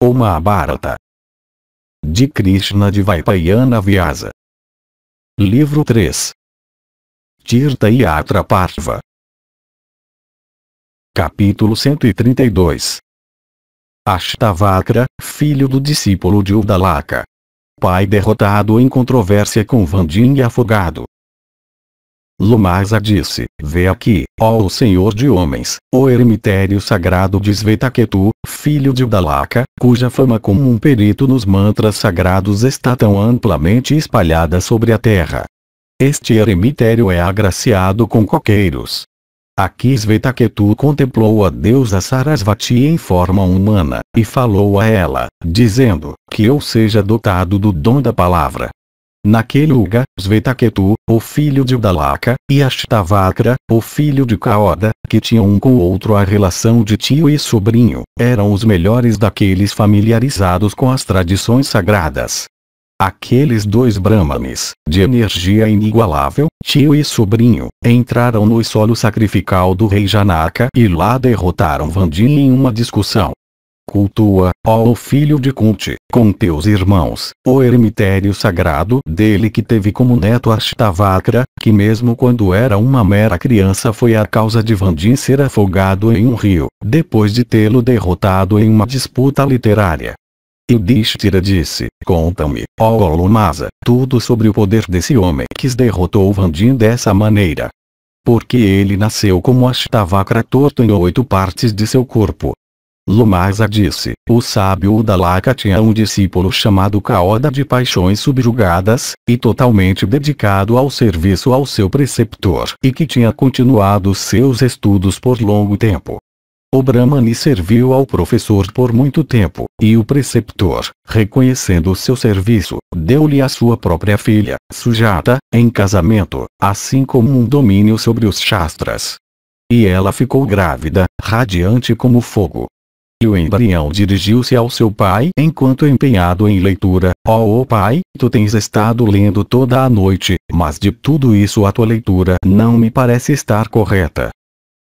O Mahabharata. De Krishna de Vaipayana Vyasa. Livro 3. Tirta Yatra Parva. Capítulo 132. Ashtavakra, filho do discípulo de Udalaka. Pai derrotado em controvérsia com Vandinha e afogado. Lumaza disse, Vê aqui, ó o Senhor de homens, o eremitério sagrado de Svetaketu, filho de Udalaka, cuja fama como um perito nos mantras sagrados está tão amplamente espalhada sobre a terra. Este eremitério é agraciado com coqueiros. Aqui Svetaketu contemplou a deusa Sarasvati em forma humana, e falou a ela, dizendo, que eu seja dotado do dom da palavra, Naquele lugar, Svetaketu, o filho de Udalaka, e Ashtavakra, o filho de Kaoda, que tinham um com o outro a relação de tio e sobrinho, eram os melhores daqueles familiarizados com as tradições sagradas. Aqueles dois brahmanes, de energia inigualável, tio e sobrinho, entraram no solo sacrificial do rei Janaka e lá derrotaram Vandi em uma discussão. Cultua, ó o filho de Kunti, com teus irmãos, o eremitério sagrado dele que teve como neto Ashtavakra, que mesmo quando era uma mera criança foi a causa de Vandin ser afogado em um rio, depois de tê-lo derrotado em uma disputa literária. E Yudhishthira disse, conta-me, ó Golumasa, tudo sobre o poder desse homem que derrotou Vandin dessa maneira porque ele nasceu como Ashtavakra torto em oito partes de seu corpo, Lomasa disse, o sábio Udalaka tinha um discípulo chamado Kaoda de paixões subjugadas, e totalmente dedicado ao serviço ao seu preceptor, e que tinha continuado seus estudos por longo tempo. O Brahmani serviu ao professor por muito tempo, e o preceptor, reconhecendo o seu serviço, deu-lhe a sua própria filha, Sujata, em casamento, assim como um domínio sobre os Shastras. E ela ficou grávida, radiante como fogo, o embrião dirigiu-se ao seu pai enquanto empenhado em leitura. Oh, oh pai, tu tens estado lendo toda a noite, mas de tudo isso a tua leitura não me parece estar correta.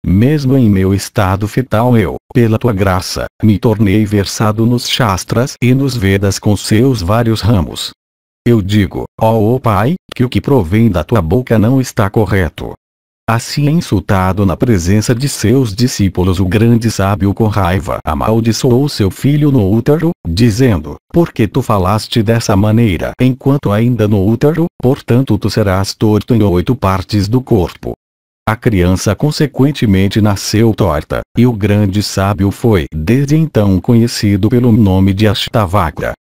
Mesmo em meu estado fetal eu, pela tua graça, me tornei versado nos Shastras e nos Vedas com seus vários ramos. Eu digo, ó oh, oh pai, que o que provém da tua boca não está correto, Assim insultado na presença de seus discípulos o grande sábio com raiva amaldiçoou seu filho no útero, dizendo, Por que tu falaste dessa maneira enquanto ainda no útero, portanto tu serás torto em oito partes do corpo. A criança consequentemente nasceu torta, e o grande sábio foi desde então conhecido pelo nome de Ashtavakra.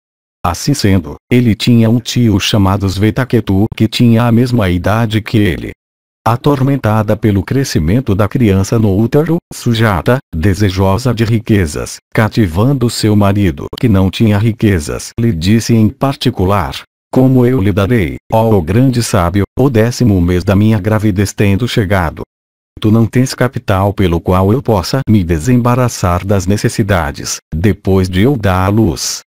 Assim sendo, ele tinha um tio chamado Svetaketu que tinha a mesma idade que ele, atormentada pelo crescimento da criança no útero, Sujata, desejosa de riquezas, cativando seu marido que não tinha riquezas, lhe disse em particular, como eu lhe darei, ó grande sábio, o décimo mês da minha gravidez tendo chegado. Tu não tens capital pelo qual eu possa me desembaraçar das necessidades, depois de eu dar à luz.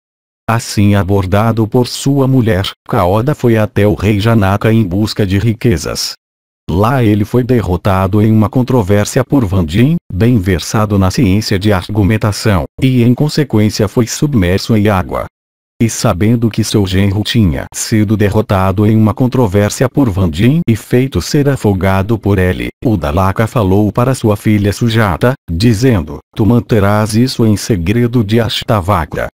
Assim abordado por sua mulher, Kaoda foi até o rei Janaka em busca de riquezas, Lá ele foi derrotado em uma controvérsia por Van Dien, bem versado na ciência de argumentação, e em consequência foi submerso em água. E sabendo que seu genro tinha sido derrotado em uma controvérsia por Vandin e feito ser afogado por ele, o Dalaka falou para sua filha Sujata, dizendo, tu manterás isso em segredo de Ashtavakra.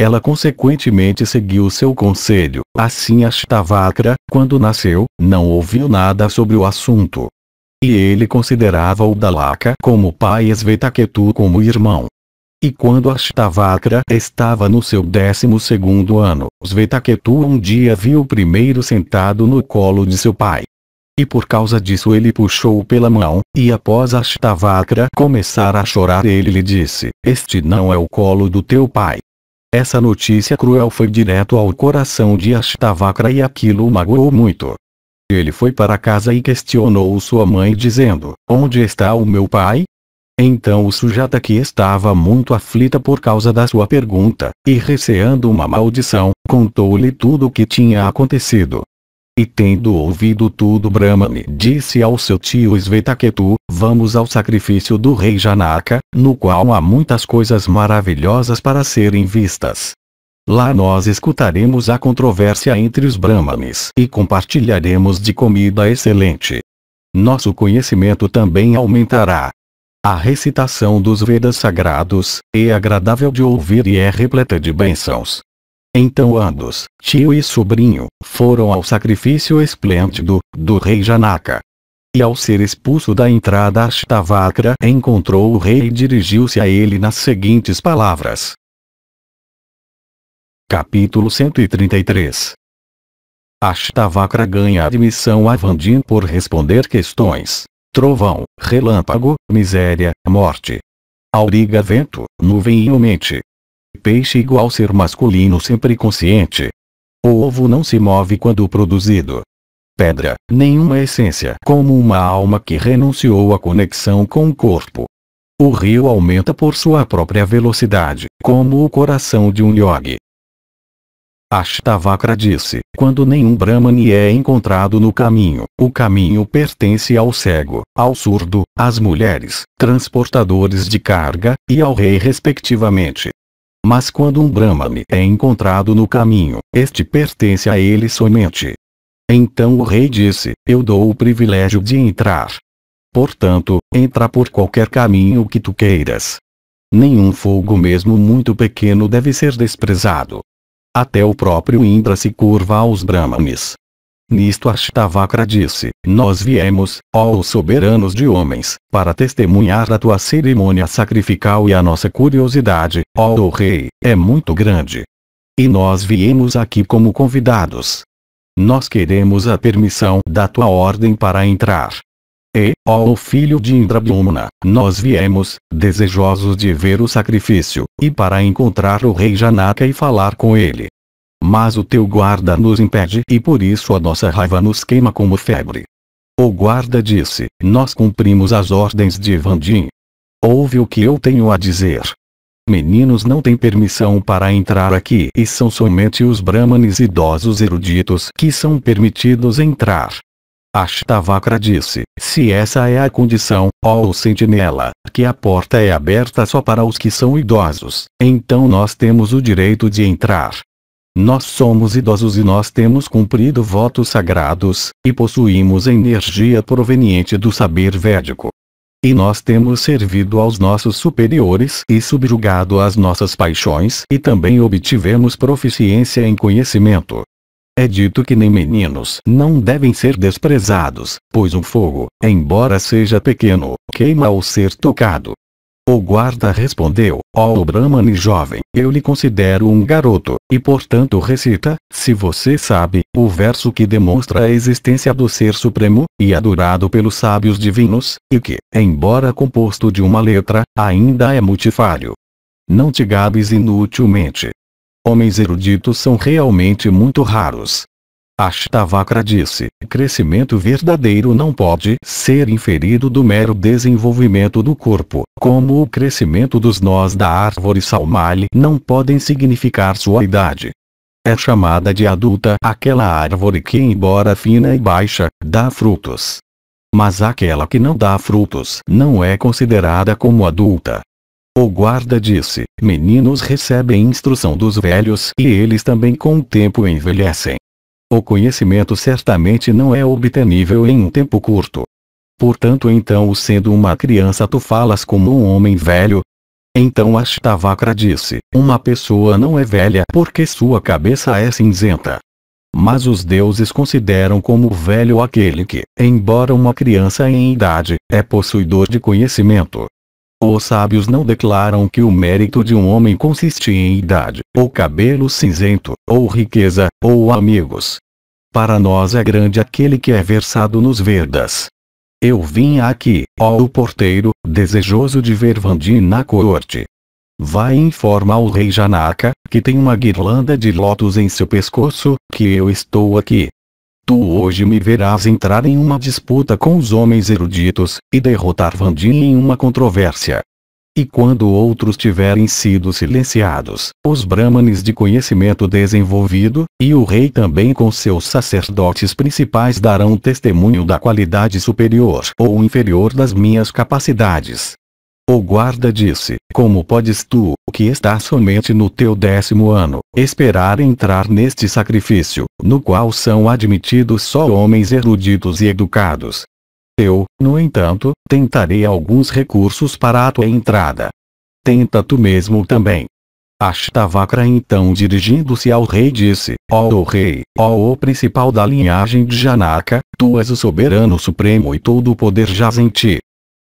Ela consequentemente seguiu seu conselho. Assim Ashtavakra, quando nasceu, não ouviu nada sobre o assunto. E ele considerava o Dalaka como pai e Svetaketu como irmão. E quando Ashtavakra estava no seu décimo segundo ano, Svetaketu um dia viu o primeiro sentado no colo de seu pai. E por causa disso ele puxou o pela mão, e após Ashtavakra começar a chorar ele lhe disse, este não é o colo do teu pai. Essa notícia cruel foi direto ao coração de Ashtavakra e aquilo o magoou muito. Ele foi para casa e questionou sua mãe dizendo, onde está o meu pai? Então o Sujata que estava muito aflita por causa da sua pergunta, e receando uma maldição, contou-lhe tudo o que tinha acontecido. E tendo ouvido tudo Brahmani disse ao seu tio Svetaketu, vamos ao sacrifício do rei Janaka, no qual há muitas coisas maravilhosas para serem vistas. Lá nós escutaremos a controvérsia entre os Brahmanes e compartilharemos de comida excelente. Nosso conhecimento também aumentará. A recitação dos Vedas sagrados é agradável de ouvir e é repleta de bênçãos. Então ambos, tio e sobrinho, foram ao sacrifício esplêndido, do rei Janaka. E ao ser expulso da entrada Ashtavakra encontrou o rei e dirigiu-se a ele nas seguintes palavras. Capítulo 133 Ashtavakra ganha admissão a Vandim por responder questões. Trovão, relâmpago, miséria, morte. Auriga vento, nuvem e mente, Peixe igual ser masculino sempre consciente. O ovo não se move quando produzido. Pedra, nenhuma essência, como uma alma que renunciou à conexão com o corpo. O rio aumenta por sua própria velocidade, como o coração de um yogi. Ashtavakra disse, quando nenhum Brahmani é encontrado no caminho, o caminho pertence ao cego, ao surdo, às mulheres, transportadores de carga, e ao rei respectivamente. Mas quando um Brahmane é encontrado no caminho, este pertence a ele somente. Então o rei disse, eu dou o privilégio de entrar. Portanto, entra por qualquer caminho que tu queiras. Nenhum fogo mesmo muito pequeno deve ser desprezado. Até o próprio Indra se curva aos Brahmanes. Nisto Ashtavakra disse, nós viemos, ó soberanos de homens, para testemunhar a tua cerimônia sacrificial e a nossa curiosidade, ó rei, é muito grande. E nós viemos aqui como convidados. Nós queremos a permissão da tua ordem para entrar. E, ó filho de Indrabhumna, nós viemos, desejosos de ver o sacrifício, e para encontrar o rei Janaka e falar com ele. Mas o teu guarda nos impede e por isso a nossa raiva nos queima como febre. O guarda disse, nós cumprimos as ordens de Vandim. Ouve o que eu tenho a dizer. Meninos não têm permissão para entrar aqui e são somente os brahmanes idosos eruditos que são permitidos entrar. Ashtavakra disse, se essa é a condição, ó sentinela, que a porta é aberta só para os que são idosos, então nós temos o direito de entrar. Nós somos idosos e nós temos cumprido votos sagrados, e possuímos energia proveniente do saber védico. E nós temos servido aos nossos superiores e subjugado as nossas paixões e também obtivemos proficiência em conhecimento. É dito que nem meninos não devem ser desprezados, pois um fogo, embora seja pequeno, queima ao ser tocado. O guarda respondeu, ó oh Brahmani jovem, eu lhe considero um garoto, e portanto recita, se você sabe, o verso que demonstra a existência do Ser Supremo, e adorado pelos sábios divinos, e que, embora composto de uma letra, ainda é multifário. Não te gabes inutilmente. Homens eruditos são realmente muito raros. Ashtavakra disse, crescimento verdadeiro não pode ser inferido do mero desenvolvimento do corpo, como o crescimento dos nós da árvore salmali não podem significar sua idade. É chamada de adulta aquela árvore que embora fina e baixa, dá frutos. Mas aquela que não dá frutos não é considerada como adulta. O guarda disse, meninos recebem instrução dos velhos e eles também com o tempo envelhecem. O conhecimento certamente não é obtenível em um tempo curto. Portanto então sendo uma criança tu falas como um homem velho? Então Ashtavakra disse, uma pessoa não é velha porque sua cabeça é cinzenta. Mas os deuses consideram como velho aquele que, embora uma criança em idade, é possuidor de conhecimento. Os sábios não declaram que o mérito de um homem consiste em idade, ou cabelo cinzento, ou riqueza, ou amigos. Para nós é grande aquele que é versado nos Vedas. Eu vim aqui, ó o porteiro, desejoso de ver Vandi na corte. Vai informar ao rei Janaka, que tem uma guirlanda de lótus em seu pescoço, que eu estou aqui. Tu hoje me verás entrar em uma disputa com os homens eruditos, e derrotar Vandi em uma controvérsia. E quando outros tiverem sido silenciados, os brahmanes de conhecimento desenvolvido, e o rei também com seus sacerdotes principais darão testemunho da qualidade superior ou inferior das minhas capacidades. O guarda disse, como podes tu, que está somente no teu décimo ano, esperar entrar neste sacrifício, no qual são admitidos só homens eruditos e educados? Eu, no entanto, tentarei alguns recursos para a tua entrada. Tenta tu mesmo também. Ashtavakra então dirigindo-se ao rei disse, ó oh, rei, ó oh, o principal da linhagem de Janaka, tu és o soberano supremo e todo o poder jaz em ti.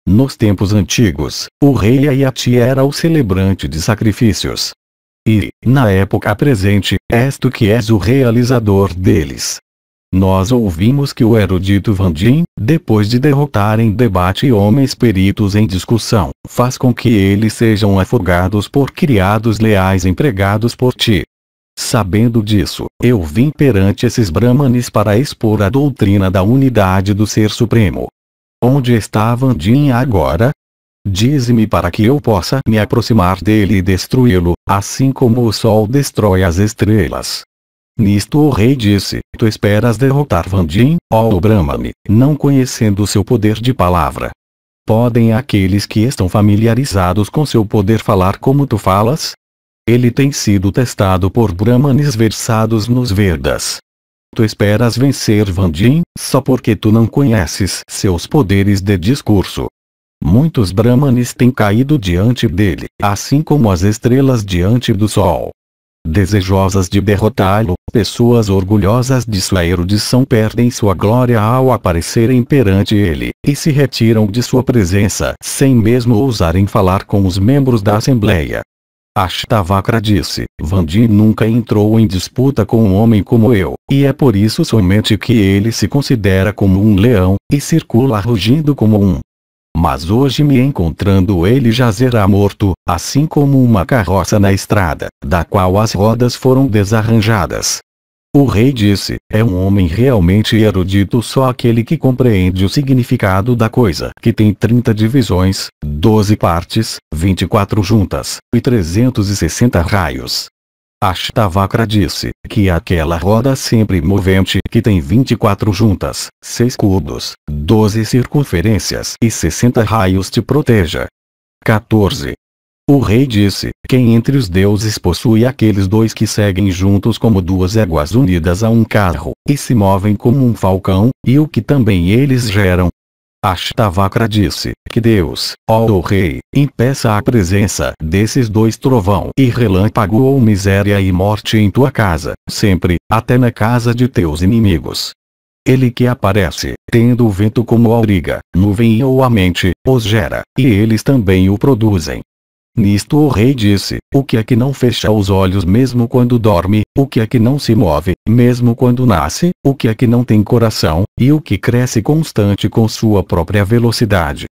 Nos tempos antigos, o rei Ayati era o celebrante de sacrifícios. E, na época presente, és tu que és o realizador deles. Nós ouvimos que o erudito Vandim, depois de derrotar em debate homens peritos em discussão, faz com que eles sejam afogados por criados leais empregados por ti. Sabendo disso, eu vim perante esses brahmanes para expor a doutrina da unidade do Ser Supremo, Onde está Vandinha agora? Dize-me para que eu possa me aproximar dele e destruí-lo, assim como o sol destrói as estrelas. Nisto o rei disse, tu esperas derrotar Vandim, ó Brahmani, não conhecendo seu poder de palavra. Podem aqueles que estão familiarizados com seu poder falar como tu falas? Ele tem sido testado por Brahmanes versados nos Vedas. Tu esperas vencer Vandim, só porque tu não conheces seus poderes de discurso. Muitos brahmanes têm caído diante dele, assim como as estrelas diante do sol. Desejosas de derrotá-lo, pessoas orgulhosas de sua erudição perdem sua glória ao aparecerem perante ele, e se retiram de sua presença sem mesmo ousarem falar com os membros da Assembleia. Ashtavakra disse, Vandi nunca entrou em disputa com um homem como eu, e é por isso somente que ele se considera como um leão, e circula rugindo como um. Mas hoje me encontrando ele jazerá morto, assim como uma carroça na estrada, da qual as rodas foram desarranjadas. O rei disse, é um homem realmente erudito só aquele que compreende o significado da coisa, que tem 30 divisões, 12 partes, 24 juntas, e 360 raios. Ashtavakra disse, que aquela roda sempre movente que tem 24 juntas, 6 cubos, 12 circunferências e 60 raios te proteja. 14. O rei disse, quem entre os deuses possui aqueles dois que seguem juntos como duas éguas unidas a um carro, e se movem como um falcão, e o que também eles geram? Ashtavakra disse, que Deus, ó o rei, impeça a presença desses dois trovão e relâmpago ou miséria e morte em tua casa, sempre, até na casa de teus inimigos. Ele que aparece, tendo o vento como auriga, nuvem ou a mente, os gera, e eles também o produzem. Nisto o rei disse, o que é que não fecha os olhos mesmo quando dorme, o que é que não se move, mesmo quando nasce, o que é que não tem coração, e o que cresce constante com sua própria velocidade.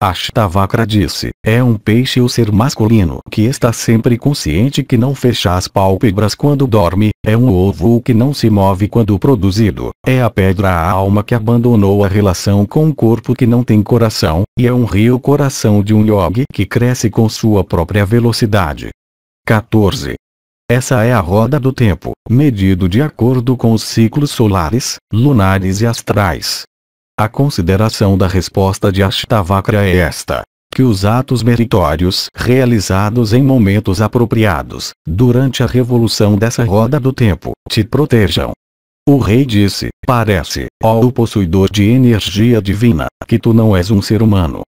Ashtavakra disse, é um peixe o ser masculino que está sempre consciente que não fecha as pálpebras quando dorme, é um ovo que não se move quando produzido, é a pedra a alma que abandonou a relação com o corpo que não tem coração, e é um rio coração de um yogi que cresce com sua própria velocidade. 14. Essa é a roda do tempo, medido de acordo com os ciclos solares, lunares e astrais. A consideração da resposta de Ashtavakra é esta que os atos meritórios realizados em momentos apropriados, durante a revolução dessa roda do tempo, te protejam. O rei disse, parece, ó o possuidor de energia divina, que tu não és um ser humano.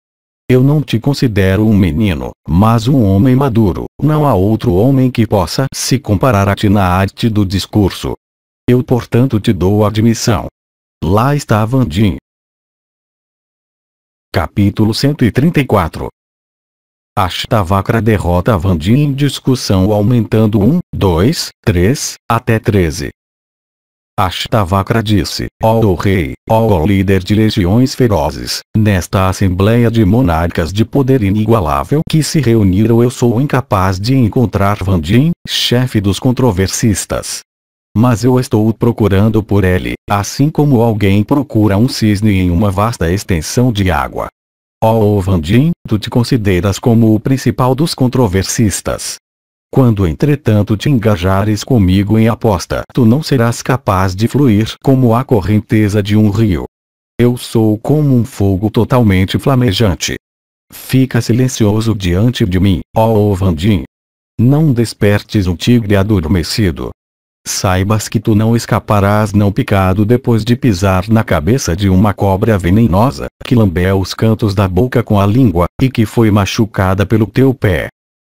Eu não te considero um menino, mas um homem maduro, não há outro homem que possa se comparar a ti na arte do discurso. Eu portanto te dou admissão. Lá está Vandim, Capítulo 134 Ashtavakra derrota Vandi em discussão aumentando 1, 2, 3, até 13. Ashtavakra disse, ó oh, rei, ó oh, líder de legiões ferozes, nesta assembleia de monarcas de poder inigualável que se reuniram eu sou incapaz de encontrar Vandim, chefe dos controversistas mas eu estou procurando por ele, assim como alguém procura um cisne em uma vasta extensão de água. Oh, oh Vandin, tu te consideras como o principal dos controversistas. Quando entretanto te engajares comigo em aposta, tu não serás capaz de fluir como a correnteza de um rio. Eu sou como um fogo totalmente flamejante. Fica silencioso diante de mim, ó oh, oh Vandin. Não despertes um tigre adormecido saibas que tu não escaparás não picado depois de pisar na cabeça de uma cobra venenosa, que lambeu os cantos da boca com a língua, e que foi machucada pelo teu pé.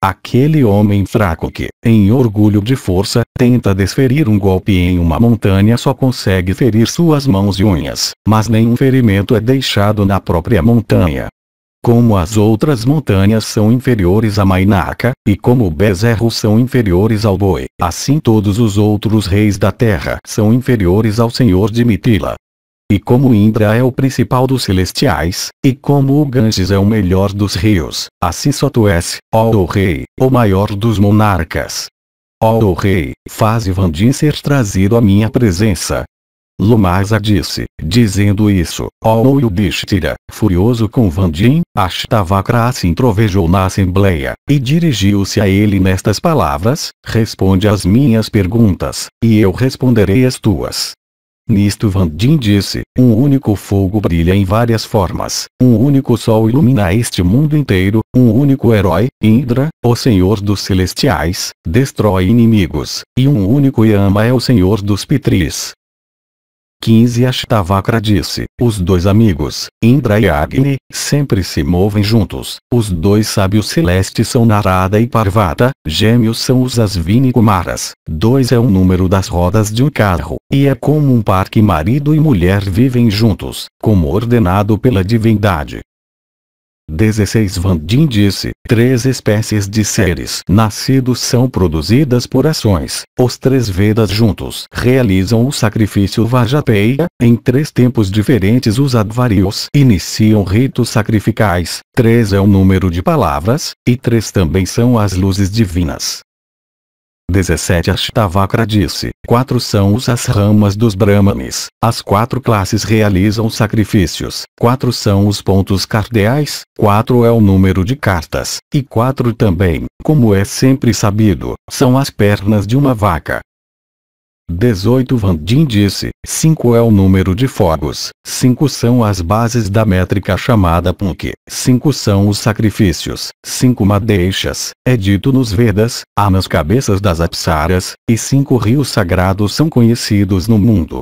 Aquele homem fraco que, em orgulho de força, tenta desferir um golpe em uma montanha só consegue ferir suas mãos e unhas, mas nenhum ferimento é deixado na própria montanha, como as outras montanhas são inferiores a Mainaka, e como o bezerro são inferiores ao boi, assim todos os outros reis da terra são inferiores ao senhor de Mitila. E como Indra é o principal dos celestiais, e como o Ganges é o melhor dos rios, assim só tu és, ó o rei, o maior dos monarcas. Ó o rei, faze Vandim ser trazido à minha presença, Lumasa disse, dizendo isso, Oh Yudhishthira, furioso com Vandim, Ashtavakra se trovejou na assembleia, e dirigiu-se a ele nestas palavras, responde às minhas perguntas, e eu responderei as tuas. Nisto Vandim disse, um único fogo brilha em várias formas, um único sol ilumina este mundo inteiro, um único herói, Indra, o senhor dos celestiais, destrói inimigos, e um único Yama é o senhor dos pitris, 15 Ashtavakra disse. Os dois amigos, Indra e Agni, sempre se movem juntos. Os dois sábios celestes são Narada e Parvata, gêmeos são os Asvini Kumaras. Dois é o número das rodas de um carro, e é como um par que marido e mulher vivem juntos, como ordenado pela divindade. 16 Van Dien disse, três espécies de seres nascidos são produzidas por ações, os três Vedas juntos realizam o sacrifício Vajapeya, em três tempos diferentes os Advarios iniciam ritos sacrificais, três é o número de palavras, e três também são as luzes divinas. 17 Ashtavakra disse, quatro são os as ramas dos brahmanes, as quatro classes realizam sacrifícios, quatro são os pontos cardeais, quatro é o número de cartas, e quatro também, como é sempre sabido, são as pernas de uma vaca, 18 Van Dyn disse, 5 é o número de fogos, 5 são as bases da métrica chamada Punk, 5 são os sacrifícios, 5 madeixas, é dito nos Vedas, há nas cabeças das apsaras, e 5 rios sagrados são conhecidos no mundo.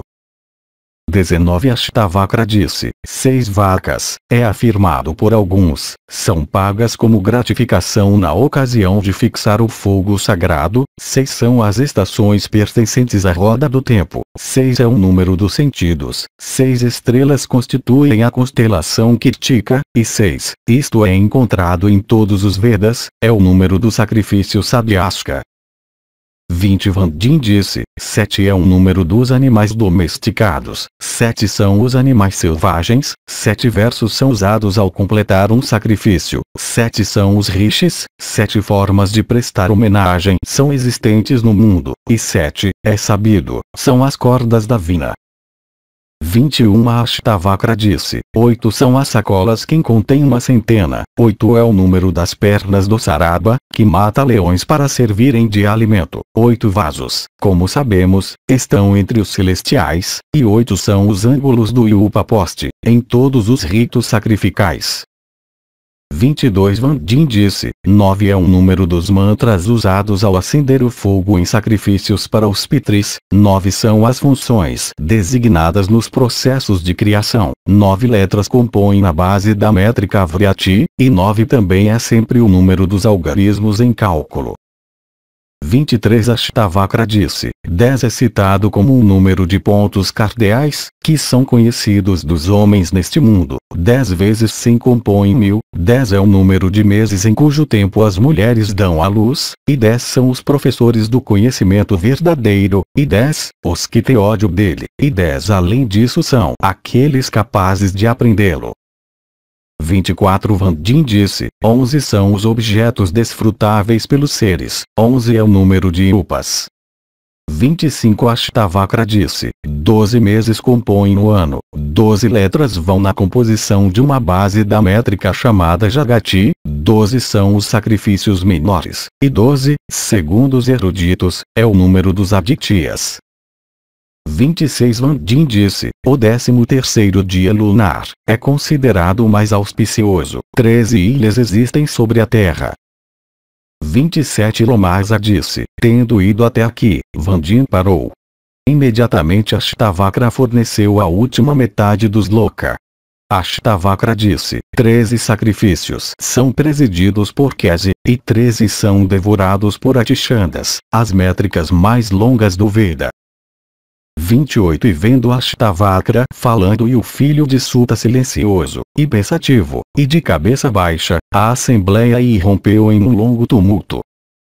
19 ashtavakra disse, seis vacas, é afirmado por alguns, são pagas como gratificação na ocasião de fixar o fogo sagrado, seis são as estações pertencentes à roda do tempo, seis é o número dos sentidos, seis estrelas constituem a constelação Kirtika, e seis, isto é encontrado em todos os Vedas, é o número do sacrifício sadhyasca. 20 Vandin disse, sete é o número dos animais domesticados, sete são os animais selvagens, sete versos são usados ao completar um sacrifício, sete são os rishis, sete formas de prestar homenagem são existentes no mundo, e sete, é sabido, são as cordas da vina. 21 Ashtavakra disse, oito são as sacolas que contém uma centena, oito é o número das pernas do Saraba, que mata leões para servirem de alimento. Oito vasos, como sabemos, estão entre os celestiais, e oito são os ângulos do Yupa Poste, em todos os ritos sacrificais. 22 Vandin disse, 9 é um número dos mantras usados ao acender o fogo em sacrifícios para os pitris, 9 são as funções designadas nos processos de criação, 9 letras compõem a base da métrica Vriati, e 9 também é sempre o número dos algarismos em cálculo, 23 Ashtavakra disse. 10 é citado como um número de pontos cardeais, que são conhecidos dos homens neste mundo. 10 vezes 100 compõem mil, 10 é o número de meses em cujo tempo as mulheres dão à luz, e 10 são os professores do conhecimento verdadeiro, e 10, os que têm ódio dele, e 10 além disso são aqueles capazes de aprendê-lo. 24 Vandim disse, 11 são os objetos desfrutáveis pelos seres, 11 é o número de upas. 25 Ashtavakra disse, 12 meses compõem o ano, 12 letras vão na composição de uma base da métrica chamada Jagati, 12 são os sacrifícios menores, e 12, segundo os eruditos, é o número dos Adityas. 26 Van Din disse, o 13º dia lunar, é considerado o mais auspicioso. 13 ilhas existem sobre a Terra. 27 Lomasa disse, tendo ido até aqui, Vandin parou. Imediatamente Ashtavakra forneceu a última metade dos Loka. Ashtavakra disse, treze sacrifícios são presididos por Kese, e treze são devorados por Atishandas. as métricas mais longas do Veda. 28 E vendo Ashtavakra falando e o filho de Suta silencioso, e pensativo, e de cabeça baixa, a assembleia irrompeu em um longo tumulto.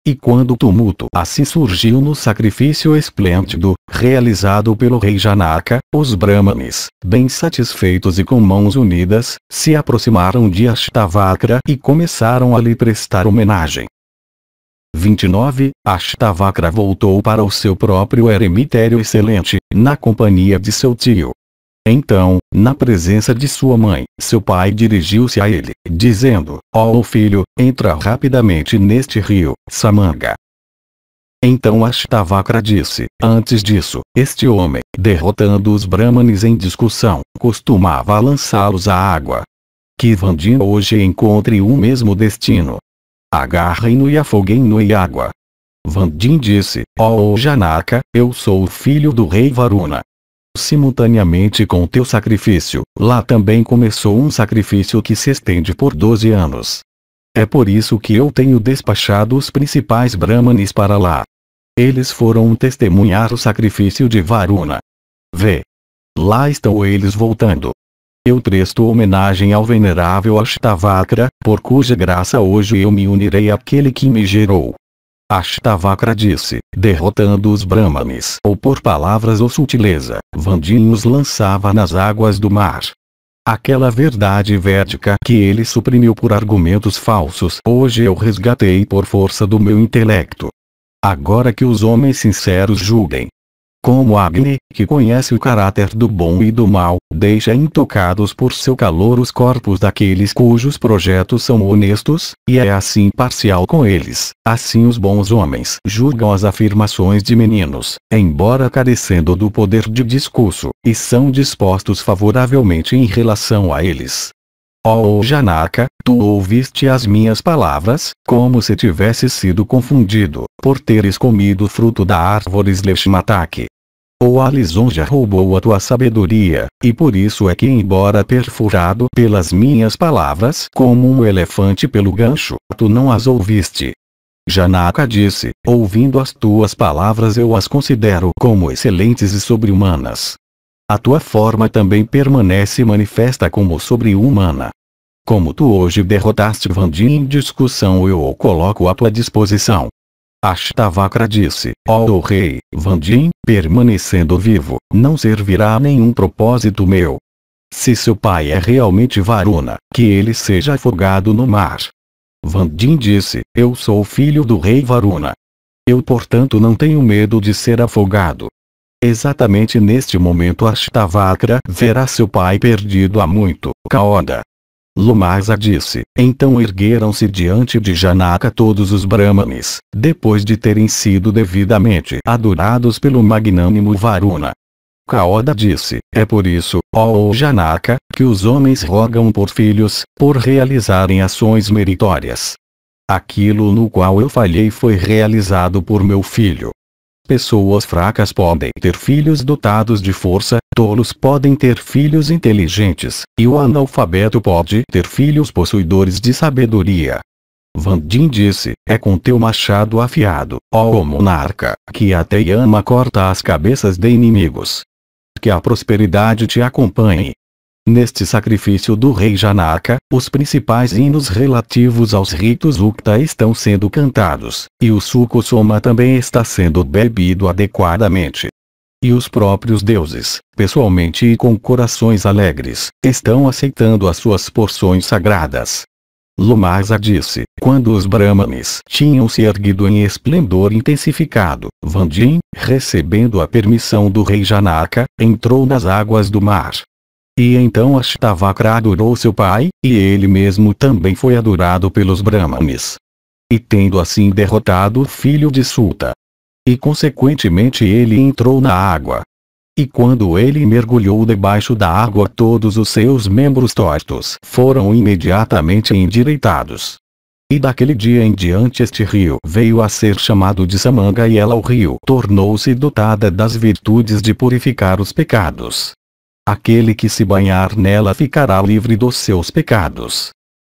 E quando o tumulto assim surgiu no sacrifício esplêndido, realizado pelo rei Janaka, os brahmanes, bem satisfeitos e com mãos unidas, se aproximaram de Ashtavakra e começaram a lhe prestar homenagem. 29, Ashtavakra voltou para o seu próprio eremitério excelente, na companhia de seu tio. Então, na presença de sua mãe, seu pai dirigiu-se a ele, dizendo, ó oh, filho, entra rapidamente neste rio, Samanga. Então Ashtavakra disse, antes disso, este homem, derrotando os brahmanes em discussão, costumava lançá-los à água. Que Vandinha hoje encontre o mesmo destino. Agarrem-no e afoguem-no em água. Vandin disse, ó oh, oh Janaka, eu sou o filho do rei Varuna. Simultaneamente com teu sacrifício, lá também começou um sacrifício que se estende por 12 anos. É por isso que eu tenho despachado os principais brahmanes para lá. Eles foram testemunhar o sacrifício de Varuna. Vê. Lá estão eles voltando eu presto homenagem ao venerável Ashtavakra, por cuja graça hoje eu me unirei àquele que me gerou. Ashtavakra disse, derrotando os Brahmanes ou por palavras ou sutileza, Vandinhos lançava nas águas do mar. Aquela verdade védica que ele suprimiu por argumentos falsos hoje eu resgatei por força do meu intelecto. Agora que os homens sinceros julguem, como Agni, que conhece o caráter do bom e do mal, deixa intocados por seu calor os corpos daqueles cujos projetos são honestos, e é assim parcial com eles. Assim os bons homens julgam as afirmações de meninos, embora carecendo do poder de discurso, e são dispostos favoravelmente em relação a eles. Ó oh Janaka, tu ouviste as minhas palavras, como se tivesse sido confundido, por teres comido o fruto da árvore Sleshmataki. Ou a lisonja roubou a tua sabedoria, e por isso é que embora perfurado pelas minhas palavras como um elefante pelo gancho, tu não as ouviste. Janaka disse, ouvindo as tuas palavras eu as considero como excelentes e sobre-humanas, a tua forma também permanece manifesta como sobre-humana. Como tu hoje derrotaste Vandim em discussão eu o coloco à tua disposição. Ashtavakra disse, ó oh, rei, Vandim, permanecendo vivo, não servirá a nenhum propósito meu. Se seu pai é realmente Varuna, que ele seja afogado no mar. Vandim disse, eu sou filho do rei Varuna. Eu portanto não tenho medo de ser afogado, Exatamente neste momento Ashtavakra verá seu pai perdido há muito. Kaoda. Lumasa disse, então ergueram-se diante de Janaka todos os brahmanes, depois de terem sido devidamente adorados pelo magnânimo Varuna. Kaoda disse, é por isso, ó Janaka, que os homens rogam por filhos, por realizarem ações meritórias. Aquilo no qual eu falhei foi realizado por meu filho. Pessoas fracas podem ter filhos dotados de força, tolos podem ter filhos inteligentes, e o analfabeto pode ter filhos possuidores de sabedoria. Vandim disse, é com teu machado afiado, ó monarca, que a Teiama corta as cabeças de inimigos. Que a prosperidade te acompanhe. Neste sacrifício do rei Janaka, os principais hinos relativos aos ritos Ukta estão sendo cantados, e o suco soma também está sendo bebido adequadamente. E os próprios deuses, pessoalmente e com corações alegres, estão aceitando as suas porções sagradas. Lomasa disse, quando os brahmanes tinham se erguido em esplendor intensificado, Vandim, recebendo a permissão do rei Janaka, entrou nas águas do mar, e então Ashtavakra adorou seu pai, e ele mesmo também foi adorado pelos Brahmanes. E tendo assim derrotado o filho de Suta. E consequentemente ele entrou na água. E quando ele mergulhou debaixo da água todos os seus membros tortos foram imediatamente endireitados. E daquele dia em diante este rio veio a ser chamado de Samanga e ela o rio tornou-se dotada das virtudes de purificar os pecados. Aquele que se banhar nela ficará livre dos seus pecados.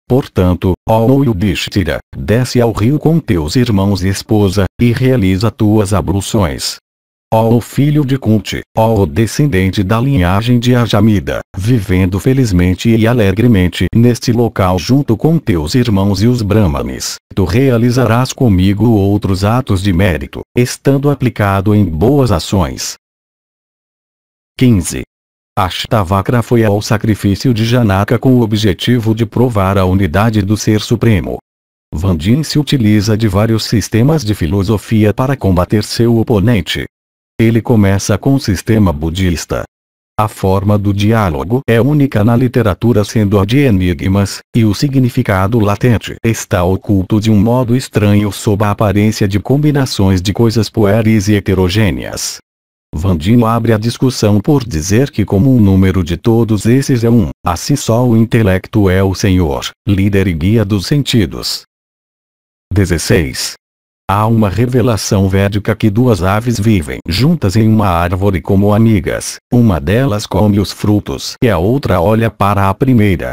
Portanto, ó Yudhishthira, desce ao rio com teus irmãos e esposa, e realiza tuas abluções. Ó filho de Kunti, ó descendente da linhagem de Ajamida, vivendo felizmente e alegremente neste local junto com teus irmãos e os Brahmanes, tu realizarás comigo outros atos de mérito, estando aplicado em boas ações. 15. Ashtavakra foi ao sacrifício de Janaka com o objetivo de provar a unidade do Ser Supremo. Vandin se utiliza de vários sistemas de filosofia para combater seu oponente. Ele começa com o sistema budista. A forma do diálogo é única na literatura sendo a de enigmas, e o significado latente está oculto de um modo estranho sob a aparência de combinações de coisas pueris e heterogêneas. Vandinho abre a discussão por dizer que como o número de todos esses é um, assim só o intelecto é o senhor, líder e guia dos sentidos. 16. Há uma revelação védica que duas aves vivem juntas em uma árvore como amigas, uma delas come os frutos e a outra olha para a primeira.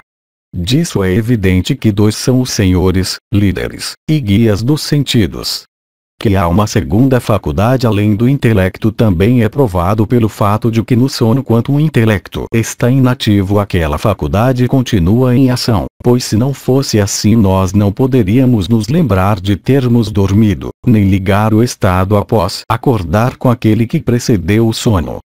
Disso é evidente que dois são os senhores, líderes e guias dos sentidos. Que há uma segunda faculdade além do intelecto também é provado pelo fato de que no sono quanto o intelecto está inativo aquela faculdade continua em ação, pois se não fosse assim nós não poderíamos nos lembrar de termos dormido, nem ligar o estado após acordar com aquele que precedeu o sono.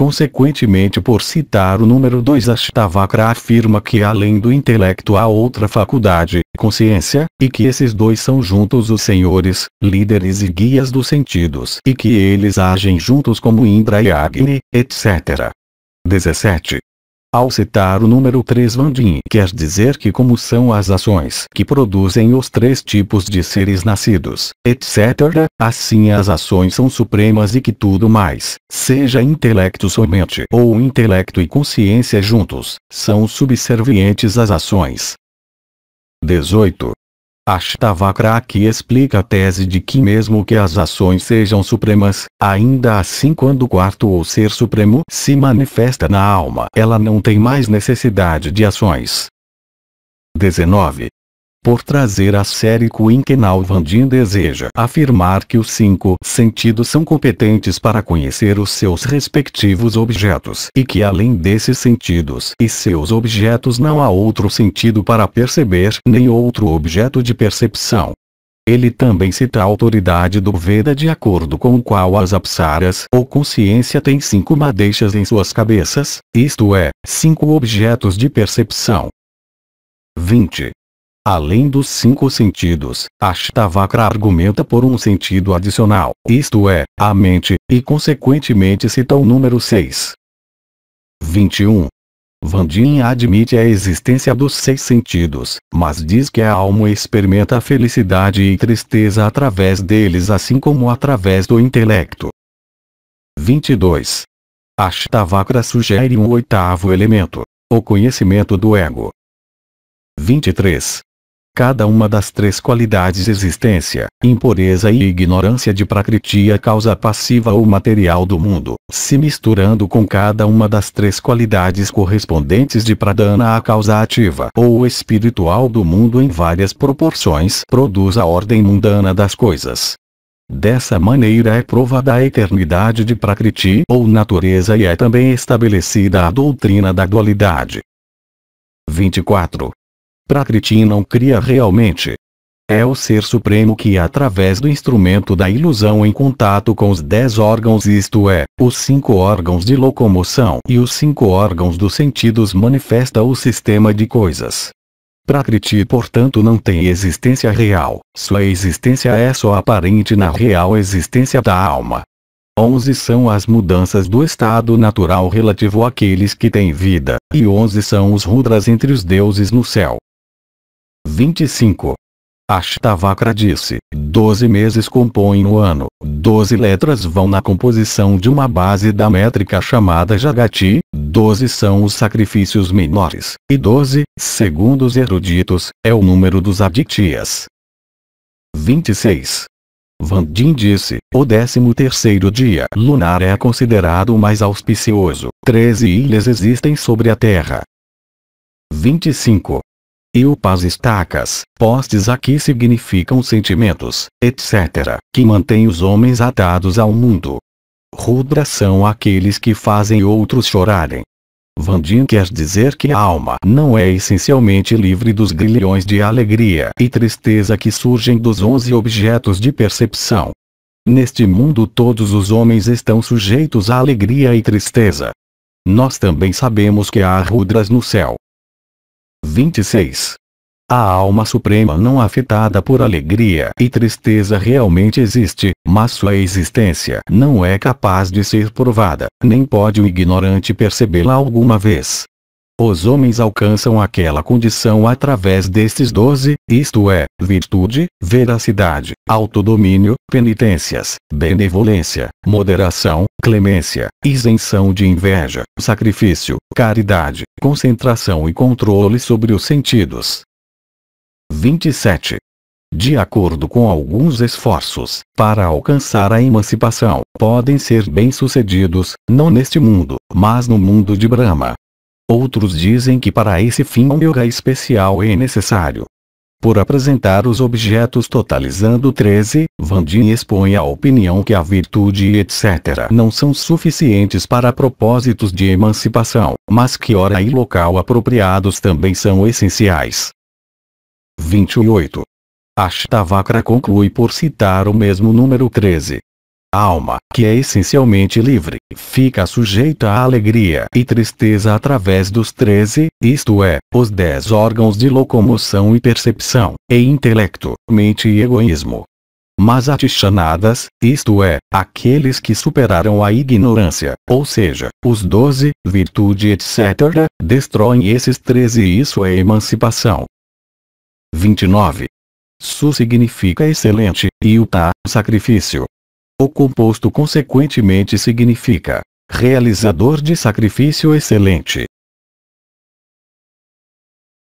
Consequentemente por citar o número 2 Ashtavakra afirma que além do intelecto há outra faculdade, consciência, e que esses dois são juntos os senhores, líderes e guias dos sentidos e que eles agem juntos como Indra e Agni, etc. 17. Ao citar o número 3 Vandim, quer dizer que como são as ações que produzem os três tipos de seres nascidos, etc., assim as ações são supremas e que tudo mais, seja intelecto somente ou intelecto e consciência juntos, são subservientes às ações. 18. Ashtavakraki que explica a tese de que mesmo que as ações sejam supremas, ainda assim quando o quarto ou ser supremo se manifesta na alma, ela não tem mais necessidade de ações. 19 por trazer a série Queen Kenal Vandin deseja afirmar que os cinco sentidos são competentes para conhecer os seus respectivos objetos e que além desses sentidos e seus objetos não há outro sentido para perceber nem outro objeto de percepção. Ele também cita a autoridade do Veda de acordo com o qual as apsaras ou consciência têm cinco madeixas em suas cabeças, isto é, cinco objetos de percepção. 20. Além dos cinco sentidos, Ashtavakra argumenta por um sentido adicional, isto é, a mente, e consequentemente cita o número 6. 21. Vandinha admite a existência dos seis sentidos, mas diz que a alma experimenta felicidade e tristeza através deles assim como através do intelecto. 22. Ashtavakra sugere um oitavo elemento, o conhecimento do ego. 23. Cada uma das três qualidades existência, impureza e ignorância de Prakriti a é causa passiva ou material do mundo, se misturando com cada uma das três qualidades correspondentes de Pradana a causa ativa ou espiritual do mundo em várias proporções produz a ordem mundana das coisas. Dessa maneira é provada a eternidade de Prakriti ou natureza e é também estabelecida a doutrina da dualidade. 24. Prakriti não cria realmente. É o Ser Supremo que através do instrumento da ilusão em contato com os dez órgãos isto é, os cinco órgãos de locomoção e os cinco órgãos dos sentidos manifesta o sistema de coisas. Prakriti portanto não tem existência real, sua existência é só aparente na real existência da alma. Onze são as mudanças do estado natural relativo àqueles que têm vida, e onze são os rudras entre os deuses no céu, 25. Ashtavakra disse, 12 meses compõem o ano, 12 letras vão na composição de uma base da métrica chamada Jagati, 12 são os sacrifícios menores, e 12, segundo os eruditos, é o número dos adictias. 26. Vandim disse, o 13 terceiro dia lunar é considerado o mais auspicioso, 13 ilhas existem sobre a Terra. 25. E pás estacas, postes aqui significam sentimentos, etc., que mantêm os homens atados ao mundo. Rudra são aqueles que fazem outros chorarem. Vandin quer dizer que a alma não é essencialmente livre dos grilhões de alegria e tristeza que surgem dos onze objetos de percepção. Neste mundo todos os homens estão sujeitos à alegria e tristeza. Nós também sabemos que há rudras no céu, 26. A alma suprema não afetada por alegria e tristeza realmente existe, mas sua existência não é capaz de ser provada, nem pode o ignorante percebê-la alguma vez. Os homens alcançam aquela condição através destes doze, isto é, virtude, veracidade, autodomínio, penitências, benevolência, moderação, clemência, isenção de inveja, sacrifício, caridade, concentração e controle sobre os sentidos. 27. De acordo com alguns esforços, para alcançar a emancipação, podem ser bem-sucedidos, não neste mundo, mas no mundo de Brahma, Outros dizem que para esse fim um yoga especial é necessário. Por apresentar os objetos totalizando 13, Vandin expõe a opinião que a virtude e etc. não são suficientes para propósitos de emancipação, mas que hora e local apropriados também são essenciais. 28. Ashtavakra conclui por citar o mesmo número 13, alma, que é essencialmente livre, fica sujeita à alegria e tristeza através dos treze, isto é, os dez órgãos de locomoção e percepção, e intelecto, mente e egoísmo. Mas atichanadas, isto é, aqueles que superaram a ignorância, ou seja, os doze, virtude etc., destroem esses treze e isso é emancipação. 29. Su significa excelente, e o ta, tá, sacrifício, o composto consequentemente significa realizador de sacrifício excelente,